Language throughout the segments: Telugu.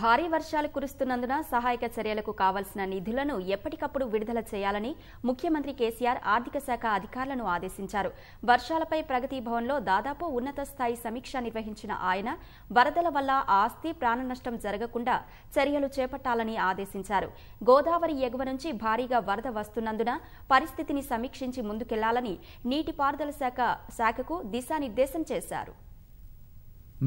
భారీ వర్షాలు కురుస్తున్నందున సహాయక చర్యలకు కావాల్సిన నిధులను ఎప్పటికప్పుడు విడుదల చేయాలని ముఖ్యమంత్రి కేసీఆర్ ఆర్థిక శాఖ అధికారులను ఆదేశించారు వర్షాలపై ప్రగతి భవన్లో దాదాపు ఉన్నత స్థాయి సమీక్ష నిర్వహించిన ఆయన వరదల వల్ల ఆస్తి ప్రాణనష్టం జరగకుండా చర్యలు చేపట్టాలని ఆదేశించారు గోదావరి ఎగువ నుంచి భారీగా వరద వస్తున్నందున పరిస్థితిని సమీక్షించి ముందుకెళ్లాలని నీటిపారుదల శాఖ శాఖకు దిశానిర్దేశం చేశారు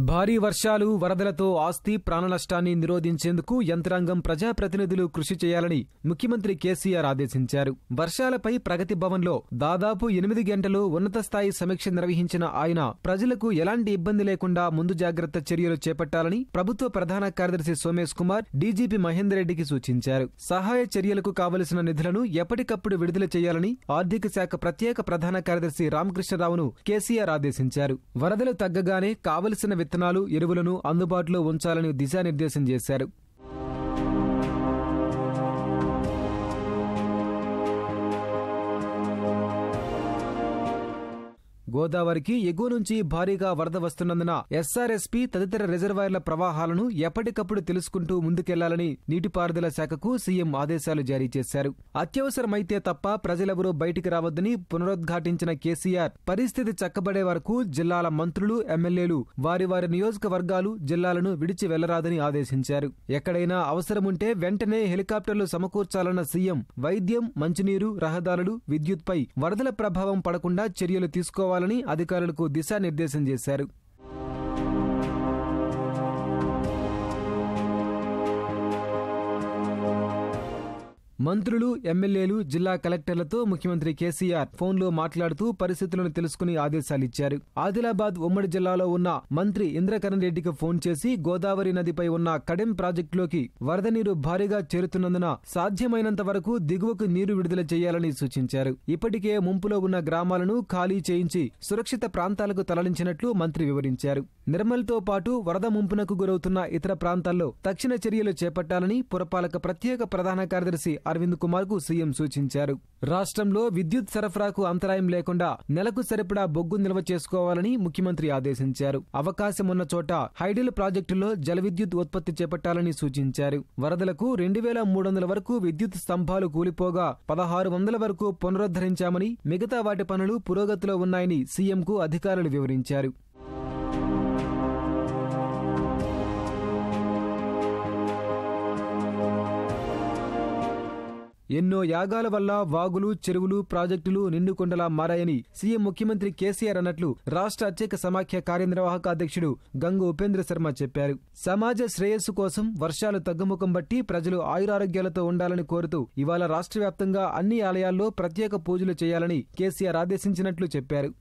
భారీ వర్షాలు వరదలతో ఆస్తి ప్రాణనష్టాన్ని నిరోధించేందుకు యంత్రాంగం ప్రజాప్రతినిధులు కృషి చేయాలని ముఖ్యమంత్రి కేసీఆర్ ఆదేశించారు వర్షాలపై ప్రగతి భవన్లో దాదాపు ఎనిమిది గంటలు ఉన్నత స్థాయి సమీక్ష నిర్వహించిన ఆయన ప్రజలకు ఎలాంటి ఇబ్బంది లేకుండా ముందు జాగ్రత్త చర్యలు చేపట్టాలని ప్రభుత్వ ప్రధాన కార్యదర్శి సోమేష్ కుమార్ డీజీపీ మహేందర్ రెడ్డికి సూచించారు సహాయ చర్యలకు కావలసిన నిధులను ఎప్పటికప్పుడు విడుదల చేయాలని ఆర్థిక శాఖ ప్రత్యేక ప్రధాన కార్యదర్శి రామకృష్ణరావును కేసీఆర్ ఆదేశించారు వరదలు తగ్గగానే కావలసిన విత్తనాలు ఎరువులను అందుబాటులో ఉంచాలని దిశానిర్దేశం చేశారు గోదావరికి ఎగువ నుంచి భారీగా వరద వస్తున్నందున ఎస్ఆర్ఎస్పీ తదితర రిజర్వాయర్ల ప్రవాహాలను ఎప్పటికప్పుడు తెలుసుకుంటూ ముందుకెళ్లాలని నీటిపారుదల శాఖకు సీఎం ఆదేశాలు జారీ చేశారు అత్యవసరమైతే తప్ప ప్రజలెవరూ బయటికి రావద్దని పునరుద్ఘాటించిన కేసీఆర్ పరిస్థితి చక్కబడే వరకు జిల్లాల మంత్రులు ఎమ్మెల్యేలు వారి వారి నియోజకవర్గాలు జిల్లాలను విడిచి వెళ్లరాదని ఆదేశించారు ఎక్కడైనా అవసరముంటే వెంటనే హెలికాప్టర్లు సమకూర్చాలన్న సీఎం వైద్యం మంచినీరు రహదారులు విద్యుత్పై వరదల ప్రభావం పడకుండా చర్యలు తీసుకోవాలని చేయాలని అధికారులకు దిశానిర్దేశం చేశారు మంత్రులు ఎమ్మెల్యేలు జిల్లా కలెక్టర్లతో ముఖ్యమంత్రి కేసీఆర్ ఫోన్లో మాట్లాడుతూ పరిస్థితులను తెలుసుకుని ఆదేశాలిచ్చారు ఆదిలాబాద్ ఉమ్మడి జిల్లాలో ఉన్న మంత్రి ఇంద్రకరణ్ రెడ్డికి ఫోన్ చేసి గోదావరి నదిపై ఉన్న కడెం ప్రాజెక్టులోకి వరద నీరు భారీగా చేరుతున్నందున సాధ్యమైనంత వరకు దిగువకు నీరు విడుదల చేయాలని సూచించారు ఇప్పటికే ముంపులో ఉన్న గ్రామాలను ఖాళీ చేయించి సురక్షిత ప్రాంతాలకు తరలించినట్లు మంత్రి వివరించారు నిర్మల్తో పాటు వరద ముంపునకు గురవుతున్న ఇతర ప్రాంతాల్లో తక్షణ చర్యలు చేపట్టాలని పురపాలక ప్రత్యేక ప్రధాన కార్యదర్శి అరవింద్ కుమార్ కు సీఎం సూచించారు రాష్ట్రంలో విద్యుత్ సరఫరాకు అంతరాయం లేకుండా నెలకు సరిపడా బొగ్గు నిల్వ చేసుకోవాలని ముఖ్యమంత్రి ఆదేశించారు అవకాశం ఉన్న చోట హైడిల్ ప్రాజెక్టులో జల ఉత్పత్తి చేపట్టాలని సూచించారు వరదలకు రెండు వేల మూడు వందల వరకు విద్యుత్ స్తంభాలు కూలిపోగా పదహారు వందల వరకు పునరుద్ధరించామని మిగతా వాటి పనులు పురోగతిలో ఉన్నాయని సీఎంకు అధికారులు వివరించారు ఎన్నో యాగాల వల్ల వాగులు చెరువులు ప్రాజెక్టులు నిండుకొండలా మారాయని సీఎం ముఖ్యమంత్రి కేసీఆర్ అన్నట్లు రాష్ట్ర అత్యేక సమాఖ్య కార్యనిర్వాహక అధ్యక్షుడు గంగు ఉపేంద్ర శర్మ చెప్పారు సమాజ శ్రేయస్సు కోసం వర్షాలు తగ్గుముఖం బట్టి ప్రజలు ఆయురారోగ్యాలతో ఉండాలని కోరుతూ ఇవాళ రాష్ట్ర వ్యాప్తంగా అన్ని ఆలయాల్లో ప్రత్యేక పూజలు చేయాలని కేసీఆర్ ఆదేశించినట్లు చెప్పారు